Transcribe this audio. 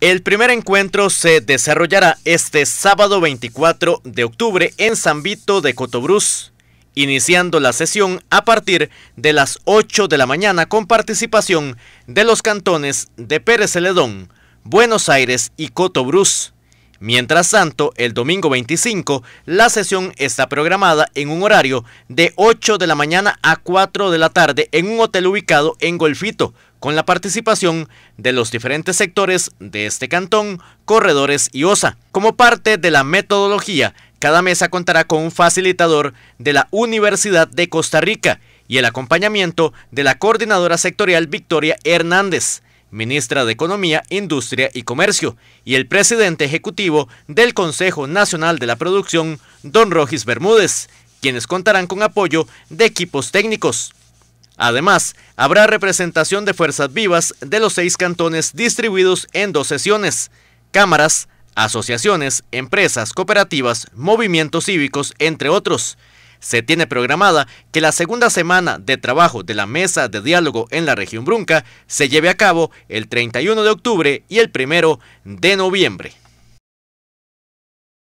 El primer encuentro se desarrollará este sábado 24 de octubre en San Vito de Cotobruz, iniciando la sesión a partir de las 8 de la mañana con participación de los cantones de Pérez Celedón, Buenos Aires y Cotobruz. Mientras tanto, el domingo 25, la sesión está programada en un horario de 8 de la mañana a 4 de la tarde en un hotel ubicado en Golfito, con la participación de los diferentes sectores de este cantón, corredores y OSA. Como parte de la metodología, cada mesa contará con un facilitador de la Universidad de Costa Rica y el acompañamiento de la coordinadora sectorial Victoria Hernández, ministra de Economía, Industria y Comercio, y el presidente ejecutivo del Consejo Nacional de la Producción, don Rogis Bermúdez, quienes contarán con apoyo de equipos técnicos. Además, habrá representación de fuerzas vivas de los seis cantones distribuidos en dos sesiones, cámaras, asociaciones, empresas, cooperativas, movimientos cívicos, entre otros. Se tiene programada que la segunda semana de trabajo de la mesa de diálogo en la región Brunca se lleve a cabo el 31 de octubre y el 1 de noviembre.